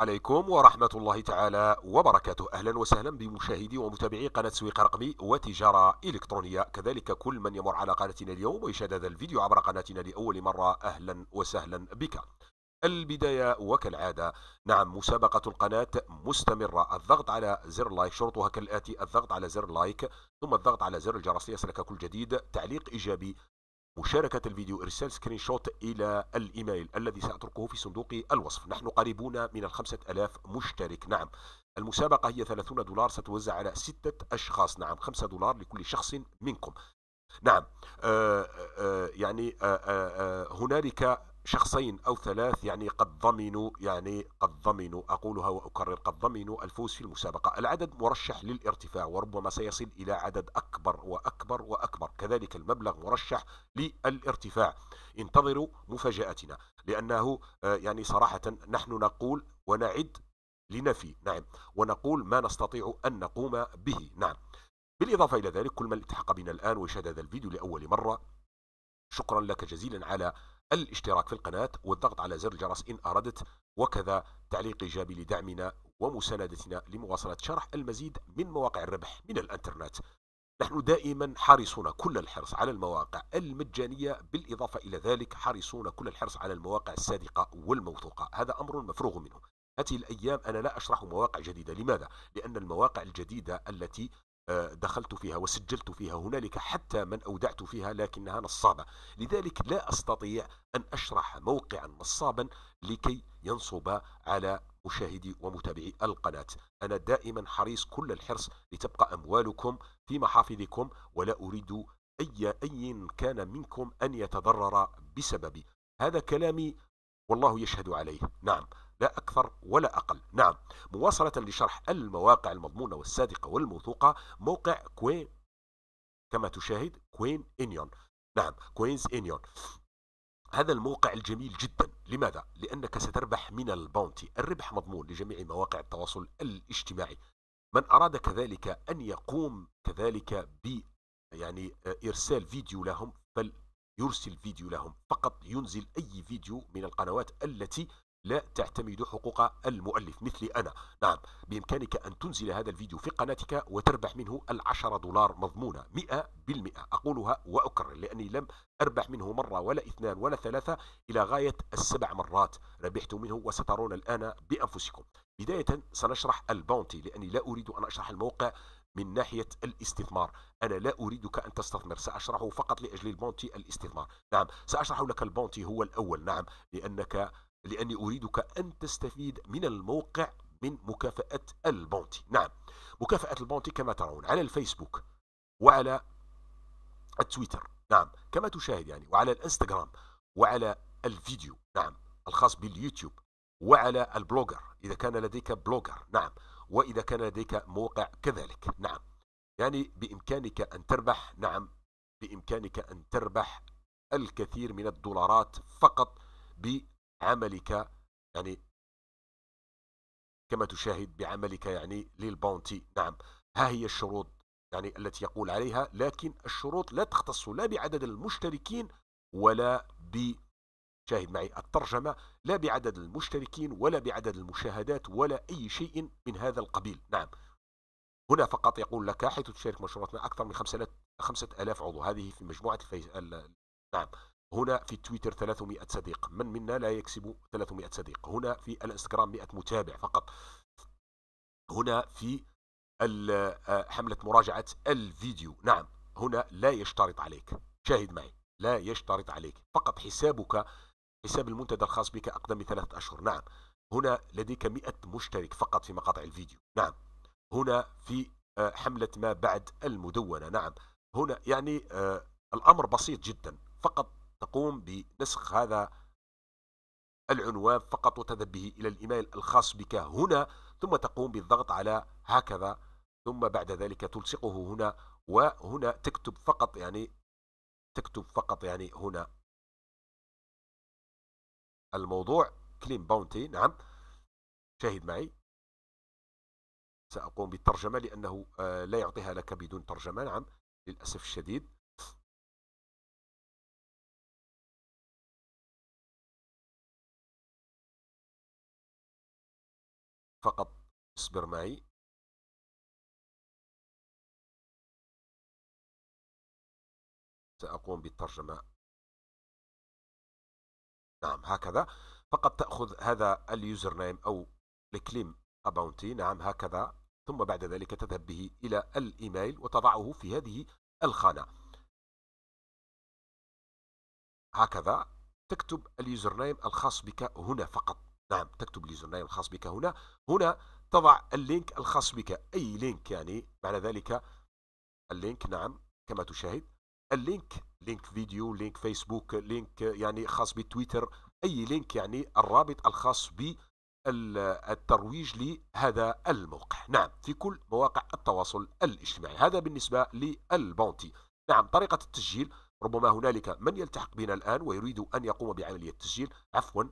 عليكم ورحمة الله تعالى وبركاته أهلا وسهلا بمشاهدي ومتابعي قناة سويق رقمي وتجارة إلكترونية كذلك كل من يمر على قناتنا اليوم ويشاهد هذا الفيديو عبر قناتنا لأول مرة أهلا وسهلا بك البداية وكالعادة نعم مسابقة القناة مستمرة الضغط على زر لايك شروطها كالآتي الضغط على زر لايك ثم الضغط على زر الجرس ليصلك كل جديد تعليق إيجابي مشاركة الفيديو إرسال سكرين شوت إلى الإيميل الذي سأتركه في صندوق الوصف نحن قريبون من الخمسة ألاف مشترك نعم المسابقة هي 30 دولار ستوزع على ستة أشخاص نعم خمسة دولار لكل شخص منكم نعم آآ آه، آآ آه، آه، يعني هنالك شخصين أو ثلاث يعني قد ضمنوا يعني قد ضمنوا أقولها وأكرر قد ضمنوا الفوز في المسابقة العدد مرشح للارتفاع وربما سيصل إلى عدد أكبر وأكبر وأكبر كذلك المبلغ مرشح للارتفاع انتظروا مفاجأتنا لأنه آه، يعني صراحة نحن نقول ونعد لنفي نعم ونقول ما نستطيع أن نقوم به نعم بالإضافة إلى ذلك كل من التحق بنا الآن وشاهد هذا الفيديو لأول مرة شكرا لك جزيلا على الاشتراك في القناة والضغط على زر الجرس إن أردت وكذا تعليق إيجابي لدعمنا ومساندتنا لمواصلة شرح المزيد من مواقع الربح من الانترنت نحن دائما حريصون كل الحرص على المواقع المجانية بالإضافة إلى ذلك حريصون كل الحرص على المواقع الصادقة والموثوقة هذا أمر مفروغ منه هذه الأيام أنا لا أشرح مواقع جديدة لماذا؟ لأن المواقع الجديدة التي آه، دخلت فيها وسجلت فيها هنالك حتى من أودعت فيها لكنها نصابة لذلك لا أستطيع أن أشرح موقعا نصابا لكي ينصب على مشاهدي ومتابعي القناة أنا دائما حريص كل الحرص لتبقى أموالكم في محافظكم ولا أريد أي أي كان منكم أن يتضرر بسببي هذا كلامي والله يشهد عليه نعم لا أكثر ولا أقل نعم مواصلة لشرح المواقع المضمونة والصادقة والموثوقة موقع كوين كما تشاهد كوين إنيون نعم كوينز إنيون هذا الموقع الجميل جدا لماذا؟ لأنك ستربح من الباونتي الربح مضمون لجميع مواقع التواصل الاجتماعي من أراد كذلك أن يقوم كذلك ب يعني إرسال فيديو لهم فليرسل فيديو لهم فقط ينزل أي فيديو من القنوات التي لا تعتمد حقوق المؤلف مثلي أنا نعم بإمكانك أن تنزل هذا الفيديو في قناتك وتربح منه العشرة دولار مضمونة مئة بالمئة أقولها وأكرر لأني لم أربح منه مرة ولا اثنان ولا ثلاثة إلى غاية السبع مرات ربحت منه وسترون الآن بأنفسكم بداية سنشرح البونتي لأني لا أريد أن أشرح الموقع من ناحية الاستثمار أنا لا أريدك أن تستثمر سأشرحه فقط لأجل البونتي الاستثمار نعم سأشرح لك البونتي هو الأول نعم لأنك لأني أريدك أن تستفيد من الموقع من مكافأة البونتي نعم مكافأة البونتي كما ترون على الفيسبوك وعلى التويتر نعم كما تشاهد يعني وعلى الانستغرام وعلى الفيديو نعم الخاص باليوتيوب وعلى البلوجر إذا كان لديك بلوجر نعم وإذا كان لديك موقع كذلك نعم يعني بإمكانك أن تربح نعم بإمكانك أن تربح الكثير من الدولارات فقط عملك يعني كما تشاهد بعملك يعني للبونتي نعم ها هي الشروط يعني التي يقول عليها لكن الشروط لا تختص لا بعدد المشتركين ولا ب شاهد معي الترجمة لا بعدد المشتركين ولا بعدد المشاهدات ولا أي شيء من هذا القبيل نعم هنا فقط يقول لك حيث تشارك مشروعاتنا أكثر من 5000 عضو هذه في مجموعة الفيس... نعم هنا في تويتر 300 صديق من منا لا يكسب 300 صديق هنا في الانستغرام 100 متابع فقط هنا في آه، حملة مراجعة الفيديو نعم هنا لا يشترط عليك شاهد معي لا يشترط عليك فقط حسابك حساب المنتدى الخاص بك أقدم من ثلاثة أشهر نعم هنا لديك 100 مشترك فقط في مقاطع الفيديو نعم هنا في آه، حملة ما بعد المدونة نعم هنا يعني آه، الأمر بسيط جدا فقط تقوم بنسخ هذا العنوان فقط وتذهب به إلى الإيميل الخاص بك هنا ثم تقوم بالضغط على هكذا ثم بعد ذلك تلصقه هنا وهنا تكتب فقط يعني تكتب فقط يعني هنا الموضوع كلين باونتي نعم شاهد معي سأقوم بالترجمة لأنه آه، لا يعطيها لك بدون ترجمة نعم للأسف الشديد فقط اصبر معي سأقوم بالترجمة نعم هكذا فقط تأخذ هذا اليوزر نيم أو الكليم أباونتي نعم هكذا ثم بعد ذلك تذهب به إلى الإيميل وتضعه في هذه الخانة هكذا تكتب اليوزر نيم الخاص بك هنا فقط نعم تكتب لي الجناية الخاص بك هنا هنا تضع اللينك الخاص بك أي لينك يعني معنى ذلك اللينك نعم كما تشاهد اللينك لينك فيديو لينك فيسبوك لينك يعني خاص بتويتر أي لينك يعني الرابط الخاص بالترويج لهذا الموقع نعم في كل مواقع التواصل الاجتماعي هذا بالنسبة للبونتي نعم طريقة التسجيل ربما هنالك من يلتحق بنا الآن ويريد أن يقوم بعملية التسجيل عفوا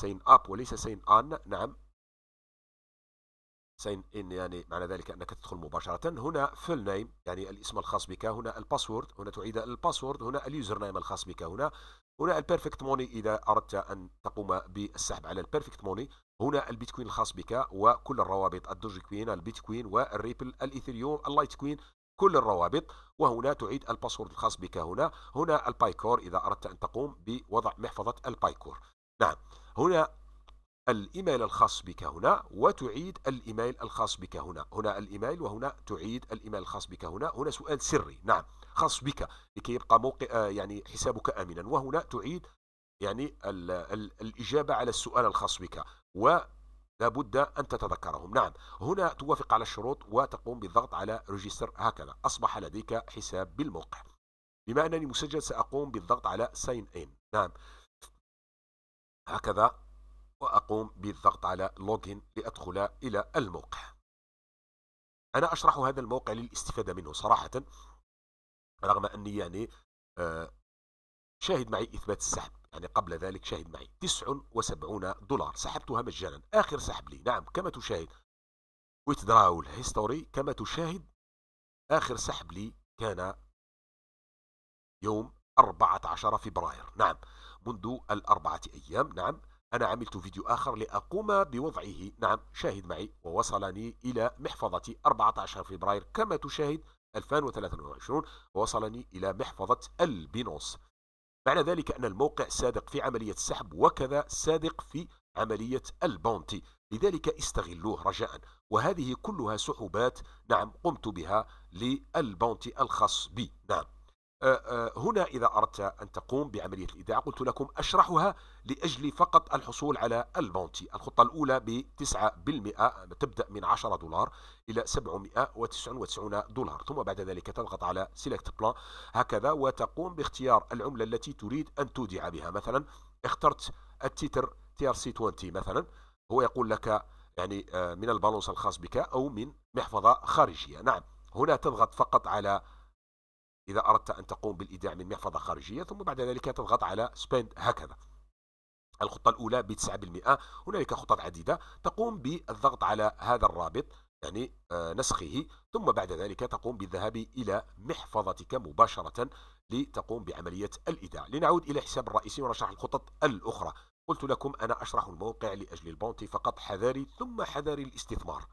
سين اب وليس سين ان نعم سين ان يعني معنى ذلك انك تدخل مباشره هنا فل نيم يعني الاسم الخاص بك هنا الباسورد هنا تعيد الباسورد هنا اليوزر نيم الخاص بك هنا هنا البيرفكت موني اذا اردت ان تقوم بالسحب على البيرفكت موني هنا البيتكوين الخاص بك وكل الروابط الدوج كوين البيتكوين والريبل الايثريوم اللايت كوين كل الروابط وهنا تعيد الباسورد الخاص بك هنا هنا البايكور إذا أردت أن تقوم بوضع محفظة البايكور نعم هنا الإيميل الخاص بك هنا وتعيد الإيميل الخاص بك هنا هنا الإيميل وهنا تعيد الإيميل الخاص بك هنا هنا سؤال سري نعم خاص بك لكي يبقى موقع آه، يعني حسابك آمنا وهنا تعيد يعني الـ الـ الإجابة على السؤال الخاص بك و بد أن تتذكرهم نعم هنا توافق على الشروط وتقوم بالضغط على ريجستر هكذا أصبح لديك حساب بالموقع بما أنني مسجل سأقوم بالضغط على ساين إن نعم هكذا وأقوم بالضغط على لوجين لأدخل إلى الموقع أنا أشرح هذا الموقع للاستفادة منه صراحة رغم أني يعني آه، شاهد معي إثبات السحب يعني قبل ذلك شاهد معي 79 دولار سحبتها مجانا آخر سحب لي نعم كما تشاهد ويتدراول هيستوري كما تشاهد آخر سحب لي كان يوم 14 فبراير نعم منذ الأربعة أيام نعم أنا عملت فيديو آخر لأقوم بوضعه نعم شاهد معي ووصلني إلى محفظة 14 فبراير كما تشاهد 2023 ووصلني إلى محفظة البينوس معنى ذلك أن الموقع صادق في عملية السحب وكذا صادق في عملية البونتي لذلك استغلوه رجاء وهذه كلها سحوبات نعم قمت بها للبونتي الخاص بي نعم آه، آه، هنا إذا أردت أن تقوم بعملية الإيداع قلت لكم أشرحها لأجل فقط الحصول على البونتي الخطة الأولى ب 9% تبدأ من 10 دولار إلى 799 دولار ثم بعد ذلك تضغط على سيلكت بلان هكذا وتقوم باختيار العملة التي تريد أن تودع بها مثلا اخترت التيتر تي ار سي 20 مثلا هو يقول لك يعني آه، من البالونس الخاص بك أو من محفظة خارجية نعم هنا تضغط فقط على إذا أردت أن تقوم بالإيداع من محفظة خارجية ثم بعد ذلك تضغط على سبيند هكذا الخطة الأولى ب 9% هنالك خطط عديدة تقوم بالضغط على هذا الرابط يعني آه، نسخه ثم بعد ذلك تقوم بالذهاب إلى محفظتك مباشرة لتقوم بعملية الإيداع لنعود إلى حساب الرئيسي ونشرح الخطط الأخرى قلت لكم أنا أشرح الموقع لأجل البونتي فقط حذاري ثم حذاري الاستثمار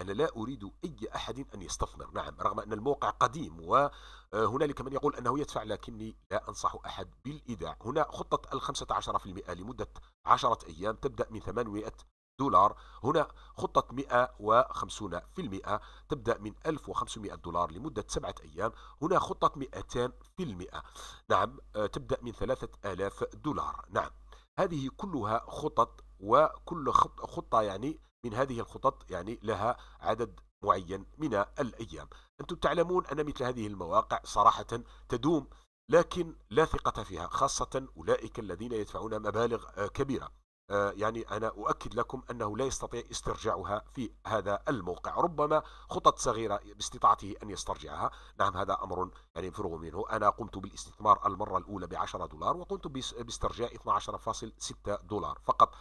أنا لا أريد أي أحد أن يستثمر نعم رغم أن الموقع قديم وهنالك آه، من يقول أنه يدفع لكني لا أنصح أحد بالإيداع هنا خطة الخمسة عشر في المئة لمدة عشرة أيام تبدأ من 800 دولار هنا خطة 150 في المئة تبدأ من 1500 دولار لمدة سبعة أيام هنا خطة 200 في المئة نعم آه، تبدأ من 3000 دولار نعم هذه كلها خطط وكل خطة يعني من هذه الخطط يعني لها عدد معين من الأيام أنتم تعلمون أن مثل هذه المواقع صراحة تدوم لكن لا ثقة فيها خاصة أولئك الذين يدفعون مبالغ آه، كبيرة آه، يعني أنا أؤكد لكم أنه لا يستطيع استرجاعها في هذا الموقع ربما خطط صغيرة باستطاعته أن يسترجعها نعم هذا أمر يعني فرغ منه أنا قمت بالاستثمار المرة الأولى ب 10 دولار وقمت باسترجاع 12.6 دولار فقط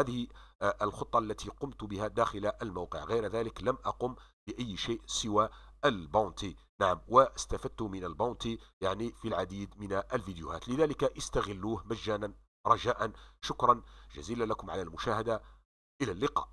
هذه آه، الخطة التي قمت بها داخل الموقع غير ذلك لم أقم بأي شيء سوى الباونتي نعم واستفدت من الباونتي يعني في العديد من الفيديوهات لذلك استغلوه مجانا رجاء شكرا جزيلا لكم على المشاهدة إلى اللقاء